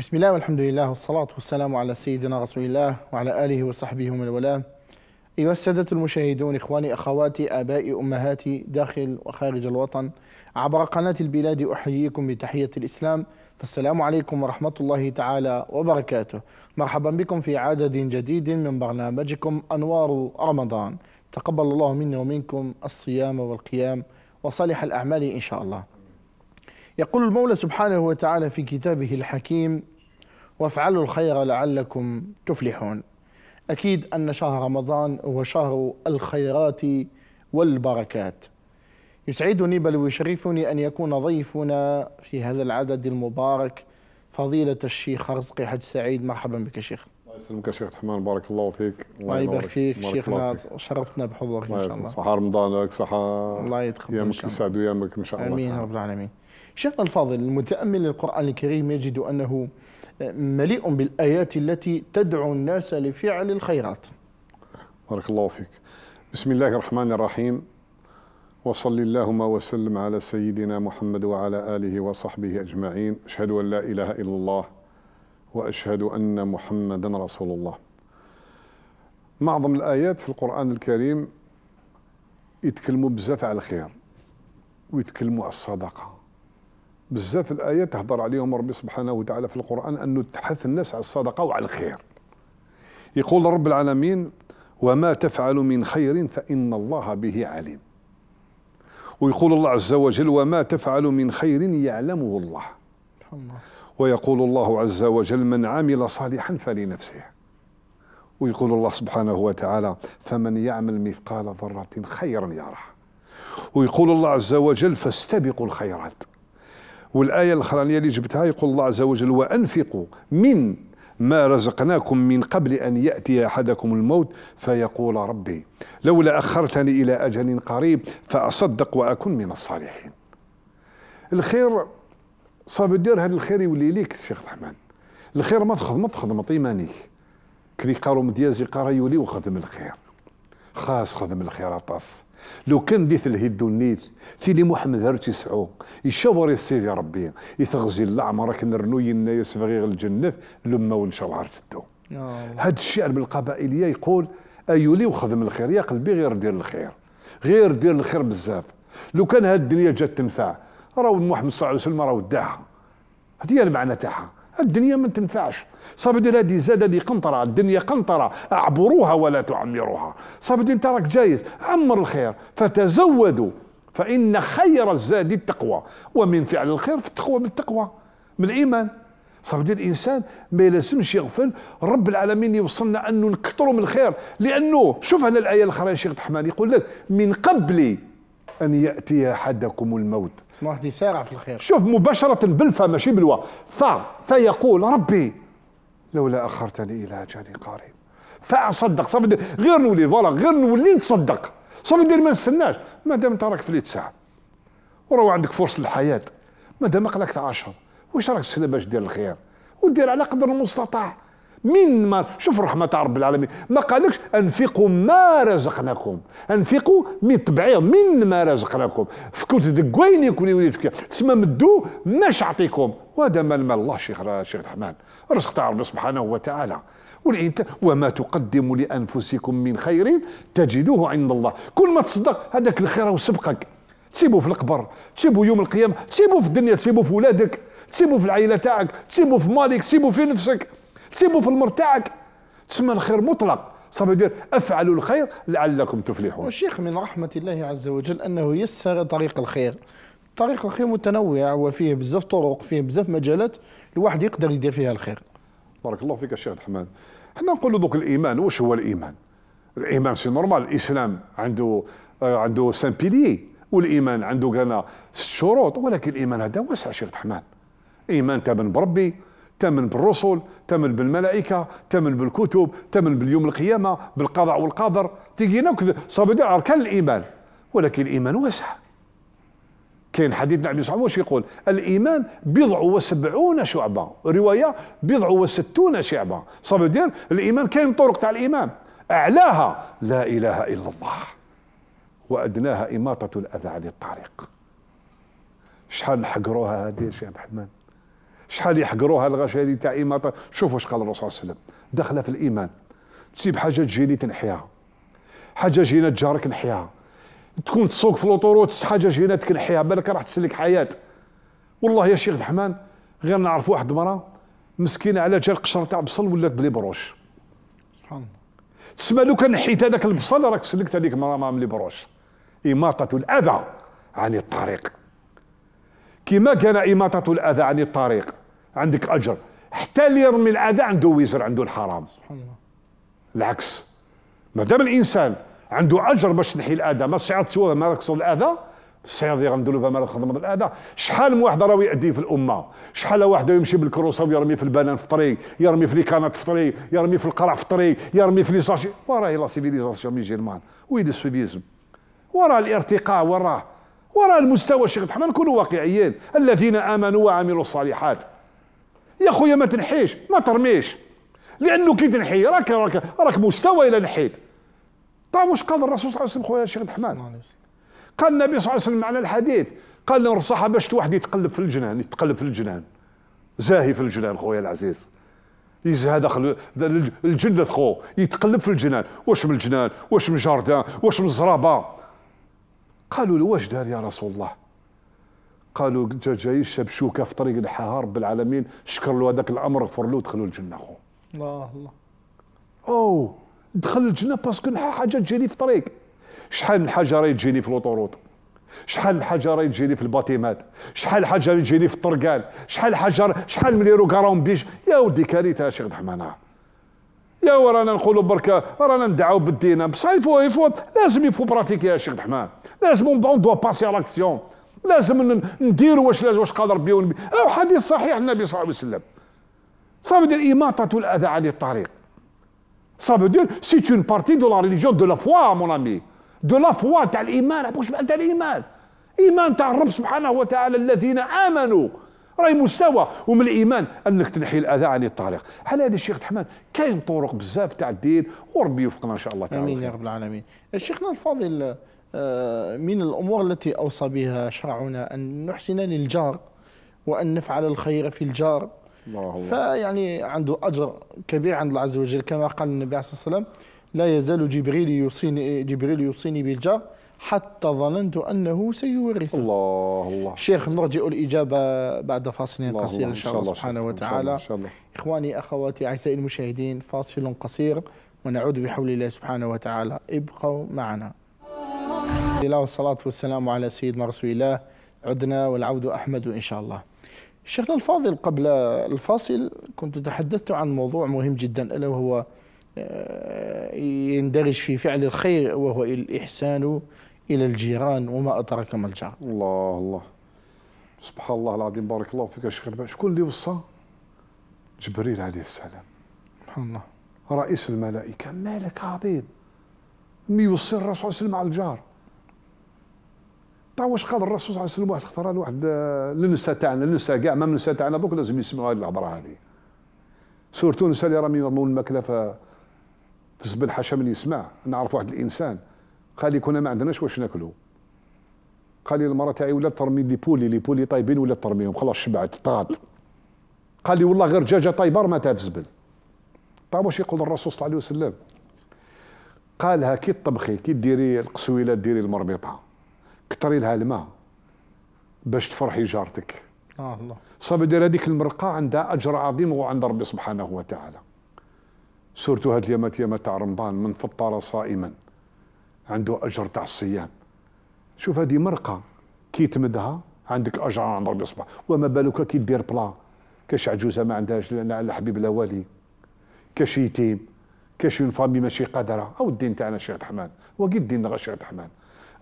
بسم الله والحمد لله والصلاة والسلام على سيدنا رسول الله وعلى آله وصحبه ومن والاه أيها السادة المشاهدون إخواني أخواتي آبائي أمهاتي داخل وخارج الوطن عبر قناة البلاد أحييكم بتحية الإسلام فالسلام عليكم ورحمة الله تعالى وبركاته مرحبا بكم في عدد جديد من برنامجكم أنوار رمضان تقبل الله منا ومنكم الصيام والقيام وصالح الأعمال إن شاء الله يقول المولى سبحانه وتعالى في كتابه الحكيم وافعلوا الخير لعلكم تفلحون أكيد أن شهر رمضان هو شهر الخيرات والبركات يسعدني بل ويشرفني أن يكون ضيفنا في هذا العدد المبارك فضيلة الشيخ رزقي حج سعيد مرحبا بك شيخ الله يسلمك يا شيخ الرحمن بارك الله فيك الله يبارك فيك شيخنا شرفتنا بحضورك ان شاء الله صحة رمضان لك صحة الله يدخل يامك يسعد ويامك ان شاء الله امين رب العالمين شيخنا الفاضل المتامل للقران الكريم يجد انه مليء بالآيات التي تدعو الناس لفعل الخيرات بارك الله فيك بسم الله الرحمن الرحيم وصل اللهم وسلم على سيدنا محمد وعلى آله وصحبه أجمعين أشهد أن لا إله إلا الله وأشهد أن محمدا رسول الله معظم الآيات في القرآن الكريم يتكلموا بزاف على الخير ويتكلموا على الصدقة بزاف الايات تهضر عليهم ربي سبحانه وتعالى في القران انه تحث الناس على الصدقه وعلى الخير يقول رب العالمين وما تفعل من خير فان الله به عليم ويقول الله عز وجل وما تفعل من خير يعلمه الله ويقول الله عز وجل من عمل صالحا فلنفسه ويقول الله سبحانه وتعالى فمن يعمل مثقال ذرة خيرا يره ويقول الله عز وجل فاستبقوا الخيرات والآية الأخرانية اللي جبتها يقول الله عز وجل وأنفقوا من ما رزقناكم من قبل أن يأتي أحدكم الموت فيقول ربي لولا أخرتني إلى أجل قريب فأصدق وأكون من الصالحين الخير صافي دير هذا الخير يولي ليك شيخ الرحمن الخير ما تخدم ما تخدم طيمانيك كري قارو مديازي قرا يولي وخدم الخير خاص خدم الخير طاس لو كان ديث الهد والنيل تيلي محمد هر تسعو يشاور السيدي ربي يتغزي العمرك نرنو ينا يسبغي الجنة لما وان ونشال عرت الدو هاد الشعر بالقبائلية يقول أيولي وخدم الخير يا قلبي غير دير الخير غير دير الخير بزاف لو كان هاد الدنيا جات تنفع راه محمد صلى الله عليه وسلم راه وداها هذه هي المعنى تاعها الدنيا ما تنفعش صافي دير هذه زاد هذه قنطره الدنيا قنطره اعبروها ولا تعمروها صافي دير انت راك جايز عمر الخير فتزودوا فان خير الزاد التقوى ومن فعل الخير فالتقوى بالتقوى من الايمان صافي دير الانسان ما يلزمش يغفل رب العالمين يوصلنا انه نكثروا من الخير لانه شوف هنا الايه الاخرى يا شيخ الرحمن يقول لك من قبل أن يأتي أحدكم الموت واحد يسارع في الخير شوف مباشرة بالفا ماشي بالوا فا فيقول ربي لولا أخرتني إلى أجل قريب فأصدق صافي غير نولي فوالا غير نولي نتصدق صافي دير ما نستناش دام أنت راك في تسعة وراه عندك فرصة الحياة دام عقلك عشر واش راك تسنى باش دير الخير ودير على قدر المستطاع من ما شوف الرحمه تاع رب العالمين ما قالكش انفقوا ما رزقناكم انفقوا من تبعيض من ما رزقناكم فكوت دكوين كوني وليت فيها تسمى مدو ماش عطيكم وهذا مال مال الله شيخ شيخ الرحمن رزق تاع ربي سبحانه وتعالى وما تقدموا لانفسكم من خير تجدوه عند الله كل ما تصدق هذاك الخير هو سبقك تسيبه في القبر تسيبه يوم القيامه تسيبه في الدنيا تسيبه في ولادك تسيبه في العائله تاعك تسيبه في مالك تسيبه في نفسك سيبوا في تاعك تسمى الخير مطلق صافي دير افعلوا الخير لعلكم تفلحون الشيخ من رحمه الله عز وجل انه يسر طريق الخير طريق الخير متنوع وفيه بزاف طرق فيه بزاف مجالات الواحد يقدر يدير فيها الخير بارك الله فيك الشيخ الرحمن حنا نقولوا دوك الايمان واش هو الايمان الايمان سي نورمال الاسلام عنده آه، عنده سان بيلي والايمان عنده كان ست شروط ولكن الايمان هذا واسع شيخ الرحمن ايمان تابن بربي تامن بالرسل تامن بالملائكه تامن بالكتب تامن باليوم القيامه بالقضاء والقدر تيجينا صافي اركان الايمان ولكن الايمان واسع كاين حديث النبي صلى الله يقول الايمان بضع وسبعون شعبه روايه بضع وستون شعبه صافي دير الايمان كاين طرق تاع الايمان اعلاها لا اله الا الله وادناها اماطه الاذى عن الطريق شحال حقروها هذه يا شيخ عبد الرحمن شحال يحقروها الغشاء هذه تاع إماطة شوفوا واش قال الرسول صلى الله عليه وسلم داخله في الإيمان تسيب حاجة تجيني تنحيها حاجة جينا تجارك نحيها تكون تسوق في الأوتوروت حاجة جينا تكنحيها بالك راح تسلك حياة والله يا شيخ الحمان غير نعرف واحد مرة مسكينة على جال قشرة تاع بصل ولات بلي بروش سبحان الله تسمى لو كان نحيت هذاك البصل راك سلكت هذيك مرة مع لي بروش إماطة الأذى عن الطريق كما كان إماطة الأذى عن الطريق عندك اجر حتى اللي يرمي العاده عنده وزر عنده الحرام سبحان الله العكس ما دام الانسان عنده اجر باش نحي الاذى ما سوى ما رقص الاذى الصياد يغندوا له فما خدمة الاذى شحال من واحد راهو يأدي في الامه شحال واحد يمشي بالكروسه ويرمي في البنان في الطريق يرمي في الكانات في الطريق يرمي في القرع في الطريق يرمي في ليساشي وراه لا سيفيليزاسيون مي جيرمان وي دو سوفيزم وراه الارتقاء وراه وراه المستوى الشيخ حنا نكونوا واقعيين الذين امنوا وعملوا الصالحات يا خويا ما تنحيش ما ترميش لانه كي تنحي راك راك راك مستوى الى نحيت طيب واش قال الرسول صلى الله عليه وسلم خويا الشيخ الحماد قال النبي صلى الله عليه وسلم على الحديث قال الصحابه باش واحد يتقلب في الجنان يتقلب في الجنان زاهي في الجنان خويا العزيز يزها داخل الجنة خو يتقلب في الجنان واش من الجنان واش من جاردان واش من زرابة قالوا له واش دار يا رسول الله قالوا جاي شبشوكه في طريق الحهار بالعالمين شكر له هذاك الامر غفر له ودخلوا الجنه اخو الله الله او دخل الجنه باسكو حاجه تجيني في طريق شحال من حاجه راهي تجيني في الاوتوروط شحال من حاجه راهي تجيني في الباتيمات شحال حاجه راهي تجيني في الطرقان شحال حاجه شحال من ليرو راهم بيش يا ودي كارثه يا شيخ الرحمن آه. يا ورانا نقولوا بركة رانا ندعوا بالدين بصح يفو لازم يفو براتيكي يا شيخ الرحمن لازم اون دوا باسي لاكسيون لازم نديروا واش واش قال ربي او حديث صحيح النبي صلى الله عليه وسلم صافي دير إماطة الأذى عن الطريق صافي دير سي c'est بارتي دو لا ريليجيون دو لا فوا مون امي دو لا فوا تاع الايمان واش معناتها الايمان إيمان تاع الرب سبحانه وتعالى الذين آمنوا راهي مستوى ومن الإيمان أنك تنحي الأذى عن الطريق على هذا الشيخ تحمان كاين طرق بزاف تاع الدين وربي يوفقنا إن شاء الله تعالى آمين يا رب العالمين شيخنا الفاضل آه، من الأمور التي أوصى بها شرعنا أن نحسن للجار وأن نفعل الخير في الجار الله فيعني عنده أجر كبير عند الله عز وجل كما قال النبي عليه الصلاة والسلام لا يزال جبريل يوصيني جبريل يوصيني بالجار حتى ظننت أنه سيورثه الله الله شيخ نرجئ الإجابة بعد فاصل قصير إن شاء الله سبحانه وتعالى إن شاء الله إخواني أخواتي أعزائي المشاهدين فاصل قصير ونعود بحول الله سبحانه وتعالى ابقوا معنا الحمد لله والصلاة والسلام على سيدنا رسول الله عدنا والعود أحمد إن شاء الله شيخنا الفاضل قبل الفاصل كنت تحدثت عن موضوع مهم جدا ألا وهو آه، يندرج في فعل الخير وهو الإحسان إلى الجيران وما أدراك ما الجار الله الله سبحان الله العظيم بارك الله فيك يا شيخ شكون اللي وصى جبريل عليه السلام سبحان الله رئيس الملائكة مالك عظيم مي يوصي الرسول صلى الله عليه وسلم على الجار تاع طيب، واش قال الرسول صلى الله عليه وسلم واحد اختار واحد للنساء آه، تاعنا النساء كاع ما النساء تاعنا دوك لازم يسمعوا هذه الهضره هذه سورتو النساء اللي راهم يرمون الماكله في في الزبل حاشا من يسمع نعرف واحد الانسان قال لي كنا ما عندناش واش ناكلوا قال لي المراه تاعي ولات ترمي لي بولي لي بولي طايبين ولا ترميهم خلاص شبعت طغت قال لي والله غير دجاجه طايبه رماتها في الزبل تا طيب، واش يقول الرسول صلى الله عليه وسلم قالها كي طبخي كي ديري القسويله ديري المرميطه كثري لها الماء باش تفرحي جارتك اه الله صافي دير هذيك المرقه عندها اجر عظيم وعند ربي سبحانه وتعالى سورتو هاد اليامات يامات تاع رمضان من فطر صائما عنده اجر تاع الصيام شوف هذه مرقه كي تمدها عندك اجر عند ربي سبحانه وما بالك كي دير بلا كاش عجوزه ما عندهاش لا حبيب لا والي كاش يتيم كاش فامي ماشي قادره او الدين تاعنا شيخ وقد الدين غير شيخ حمان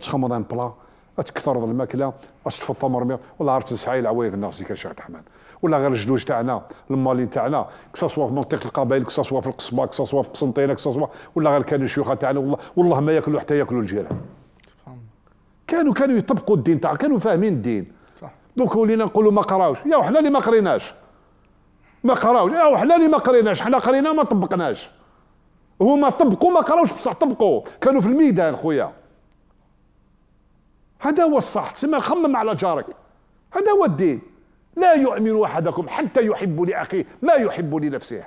تخمض بلا تكثر الماكله اش تفطى مرمي ولا عرفت تسعى العوايد الناس اللي كان حمان ولا غير الجدوج تاعنا المالين تاعنا كساسوا في منطقه القبائل كساسوا في القصبه كساسوا في قسنطينه كساسوا ولا غير كانوا الشيوخه تاعنا والله والله ما ياكلوا حتى ياكلوا الجيران كانوا كانوا يطبقوا الدين تاع كانوا فاهمين الدين صح دونك ولينا نقولوا ما قراوش يا وحنا اللي ما قريناش ما قراوش يا وحنا اللي ما قريناش حنا قرينا ما طبقناش هما طبقوا ما قراوش بصح طبقوا كانوا في الميدان خويا هذا هو الصح تسمى خمم على جارك هذا هو الدين لا يؤمن احدكم حتى يحب لاخيه ما يحب لنفسه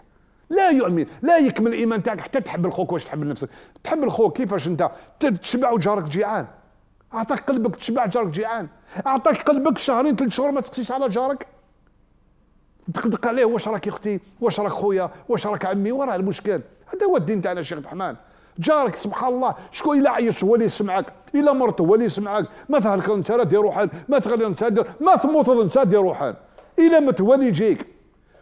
لا يؤمن لا يكمل الايمان تاعك حتى تحب الخوك واش تحب لنفسك تحب الخوك كيفاش انت تشبع وجارك جيعان اعطاك قلبك تشبع جارك جيعان اعطاك قلبك شهرين ثلاث شهور ما تقسيش على جارك تقلق عليه واش راك اختي واش راك خويا واش راك عمي وراه المشكل هذا هو الدين تاعنا شيخ الرحمن جارك سبحان الله شكون الا عيش هو اللي يسمعك الا مرته هو اللي يسمعك ما تهلك انت راه دير روحان ما تغلي انت دير ما تموت انت دير روحان الا مت هو اللي يجيك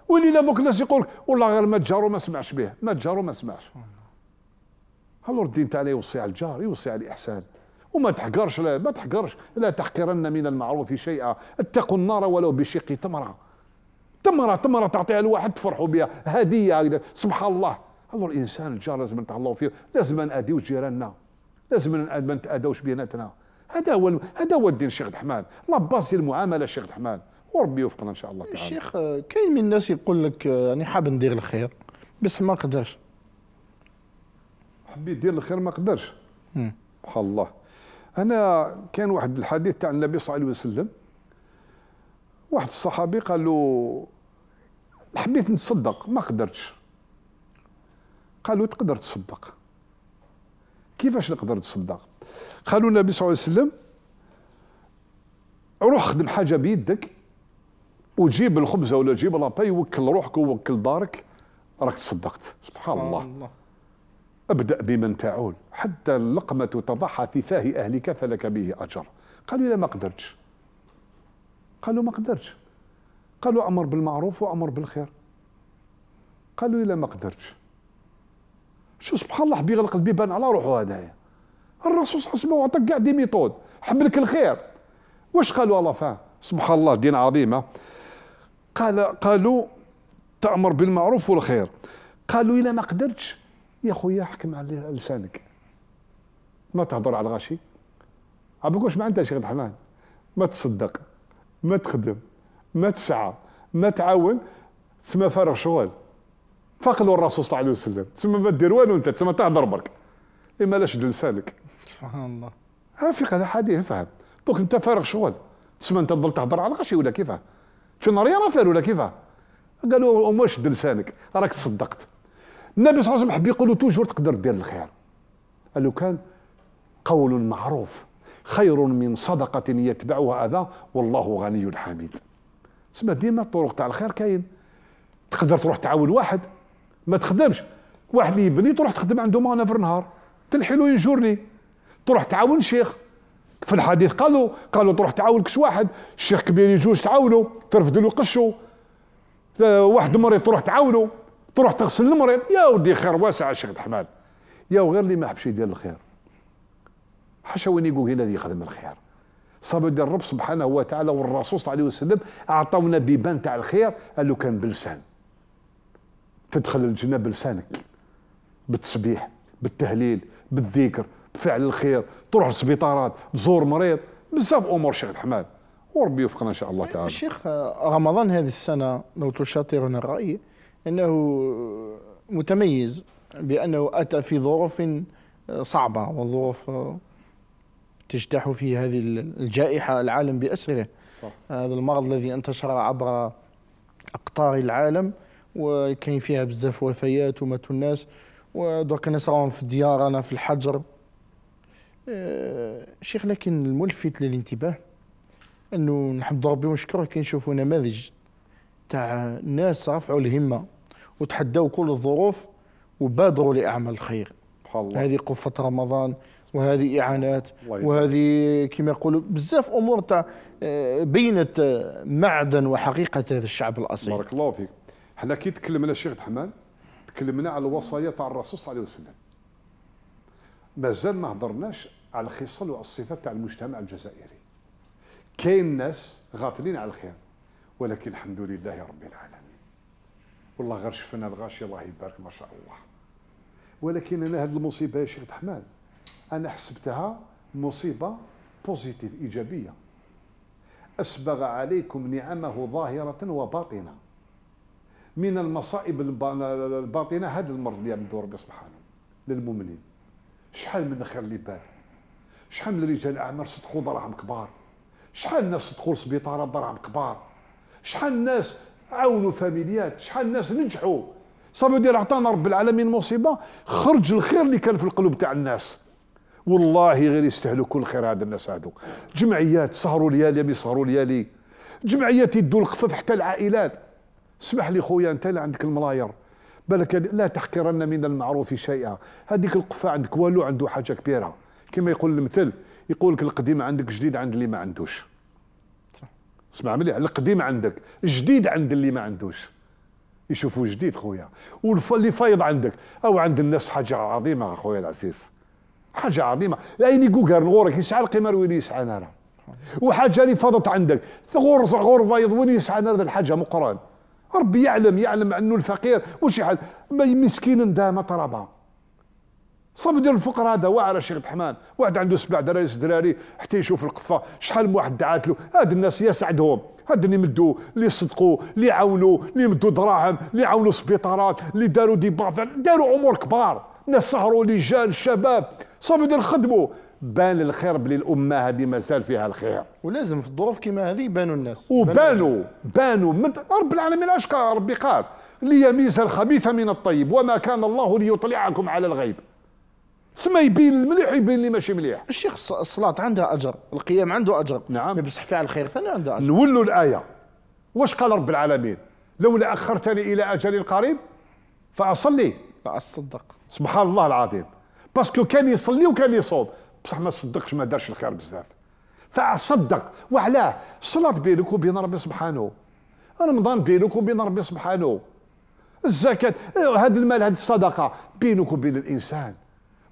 ولينا دوك الناس يقول والله غير ما جارو ما سمعش به ما جارو ما سمعش الور الدين تعالى يوصي على الجار يوصي على الاحسان وما تحقرش لا ما تحقرش لا تحقرن من المعروف شيئا اتقوا النار ولو بشق تمره تمره تمره تعطيها لواحد تفرحوا بها هديه سبحان الله الله الانسان الجار لازم نتعلقوا فيه لازم ناديو جيراننا لازم ما نتاداوش بيناتنا هذا هو هذا هو الدين الشيخ دحمان لاباس المعامله الشيخ الرحمن وربي يوفقنا ان شاء الله تعالى الشيخ كاين من الناس يقول لك انا حاب ندير الخير بس ما قدرش حبيت دير الخير ما قدرش سبحان الله انا كان واحد الحديث تاع النبي صلى الله عليه وسلم واحد الصحابي قال له حبيت نتصدق ما قدرتش قالوا تقدر تصدق كيفاش نقدر نصدق قالوا النبي صلى الله عليه وسلم روح خدم حاجه بيدك وجيب الخبزه ولا جيب لاباي وكل روحك ووكل دارك راك تصدقت سبحان الله. الله ابدا بمن تعول حتى اللقمه تضحى في فاه اهلك فلك به اجر قالوا لا ما قدرتش قالوا ما قدرتش قالوا امر بالمعروف وامر بالخير قالوا لا ما قدرتش شو سبحان الله حبي يغلق البيبان على روحه هذايا الرسول صلى الله عليه وسلم عطاك كاع دي ميثود حبلك الخير واش قالوا الله فاه سبحان الله دين عظيمه قال قالوا تأمر بالمعروف والخير قالوا إلا ما قدرتش يا خويا حكم على لسانك ما تهضر على الغاشي عباك واش ما عندها شيخ الرحمن ما تصدق ما تخدم ما تسعى ما تعاون تسمى فارغ شغل فقلوا الرسول صلى الله عليه وسلم تسمى ما دير والو انت تسمى تهضر برك اما إيه لاش جلسالك سبحان الله ها هذا الحديث فهم دوك انت فارغ شغل تسمى انت تظل تهضر على غشي ولا كيفاه في نهار يا رافال ولا كيفاه قالوا واش لسانك راك تصدقت النبي صلى الله عليه وسلم حب يقول توجور تقدر دير الخير قال له كان قول معروف خير من صدقة يتبعها أذى والله غني حميد تسمى ديما الطرق تاع الخير كاين تقدر تروح تعاون واحد ما تخدمش واحد يبني تروح تخدم عنده في نهار تنحيلو ينجورني تروح تعاون شيخ في الحديث قالوا قالوا تروح تعاون كش واحد الشيخ كبير يجوج تعاونو ترفد له قشو واحد مريض تروح تعاونه تروح تغسل المريض يا ودي خير واسع الشيخ الحمال يا وغير اللي ما حبش يدير الخير حاشا وين يقول هنا اللي يخدم الخير صافي الرب سبحانه وتعالى والرسول صلى الله عليه وسلم اعطونا بيبان تاع الخير قال كان بلسان تدخل الجنه بلسانك بالتسبيح بالتهليل بالذكر بفعل الخير تروح للسبيطارات تزور مريض بزاف امور شيخ الحمال وربي يوفقنا ان شاء الله تعالى الشيخ أيوة رمضان هذه السنه لو تشاطرنا الراي انه متميز بانه اتى في ظروف صعبه وظروف تجتاح في هذه الجائحه العالم باسره صح. هذا المرض الذي انتشر عبر اقطار العالم وكاين فيها بزاف وفيات وماتوا الناس ودوك الناس راهم في الديار انا في الحجر آه، شيخ لكن الملفت للانتباه انه نحمد ربي ونشكره كي نشوفوا نماذج تاع ناس رفعوا الهمه وتحداوا كل الظروف وبادروا لاعمال الخير الله. هذه قفه رمضان وهذه اعانات وهذه كما يقولوا بزاف امور تاع آه، بينت آه، معدن وحقيقه هذا الشعب الاصيل بارك الله فيك حنا كي تكلمنا الشيخ حمان تكلمنا على الوصايا تاع الرسول صلى الله عليه وسلم مازال ما هضرناش على الخصال والصفات تاع المجتمع الجزائري كاين ناس غاطلين على الخير ولكن الحمد لله رب العالمين والله غير شفنا الغاشي الله يبارك ما شاء الله ولكن انا هذه المصيبه يا شيخ حمان انا حسبتها مصيبه بوزيتيف ايجابيه اسبغ عليكم نعمه ظاهره وباطنه من المصائب الباطنه هذا المرض اللي عملو ربي سبحانه للمؤمنين شحال من خير اللي بان شحال من رجال اعمال صدقوا دراهم كبار شحال ناس صدقوا للسبيطارات دراهم كبار شحال ناس عاونوا فاميليات شحال ناس نجحوا صافي دير عطانا رب العالمين مصيبه خرج الخير اللي كان في القلوب تاع الناس والله غير يستهلوا كل خير هاد الناس هادو جمعيات سهروا ليالي يسهروا ليالي جمعيات يدوا القفف حتى العائلات اسمح لي خويا انت اللي عندك الملاير بالك لا تحقرن من المعروف شيئا هذيك القفه عندك والو عنده حاجه كبيره كما يقول المثل يقول لك القديم عندك جديد عند اللي ما عندوش صح اسمع مليح القديم عندك جديد عند اللي ما عندوش يشوفوا جديد خويا واللي فايض عندك او عند الناس حاجه عظيمه خويا العزيز حاجه عظيمه لأين كوكر نغورك يسعى القمر وين يسعى نار وحاجه اللي فاضت عندك غور غور فايض وين يسعى نار الحاجه مقران ربي يعلم يعلم انه الفقير وشي حد مسكين دام طربا صافي ديال الفقراء هذا واعر شيخ الرحمن واحد عنده سبع دراري دراري حتى يشوف القفه شحال من واحد دعات له هاد الناس يسعدهم هاد اللي مدوا اللي صدقوا اللي عاونوا اللي مدوا دراهم اللي عاونوا سبيطارات اللي داروا دي داروا امور كبار ناس سهروا لجان شباب صافي ديال خدموا بان الخير بلي الامه هذه مازال فيها الخير ولازم في الظروف كيما هذه يبانوا الناس وبانوا بانوا من رب العالمين اش قال ربي قال ليميز الخبيث من الطيب وما كان الله ليطلعكم على الغيب تسمى يبين المليح ويبين اللي ماشي مليح الشيخ الصلاه عندها اجر القيام عنده اجر نعم بصح فعل الخير ثاني عنده اجر نولوا الايه واش قال رب العالمين لولا اخرتني الى اجل قريب فاصلي فاصدق سبحان الله العظيم باسكو كان يصلي وكان يصوم بصح ما صدقش ما دارش الخير بزاف فصدق وعلاه الصلاة بينك وبين ربي سبحانه رمضان بينك وبين ربي سبحانه الزكاة آه، هذا المال هذه الصدقة بينك وبين الإنسان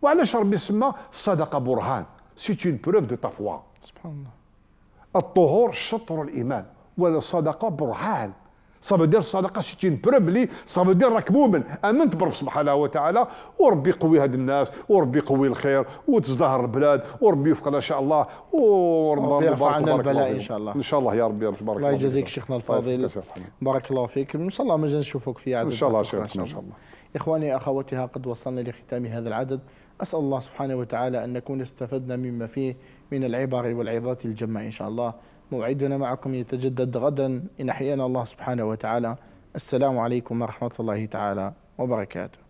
وعلاش ربي سما الصدقة برهان سي اون بروف دو تافوا سبحان الله الطهور شطر الإيمان والصدقة برهان صافو دير الصدقه شتي نبرب لي صافو دير راك مؤمن امنت برب سبحانه وتعالى وربي يقوي هاد الناس وربي يقوي الخير وتزدهر البلاد وربي يوفقنا ان شاء الله وربي يرفع عنا البلاء ان شاء الله ان شاء الله يا ربي بارك الله الله يجازيك شيخنا الفاضل بارك الله فيك ان شاء الله مازال نشوفك في عدد ان شاء الله شيخنا ان شاء الله اخواني اخواتي قد وصلنا لختام هذا العدد اسال الله سبحانه وتعالى ان نكون استفدنا مما فيه من العبر والعظات الجمع ان شاء الله موعدنا معكم يتجدد غدا إن أحيانا الله سبحانه وتعالى السلام عليكم ورحمة الله تعالى وبركاته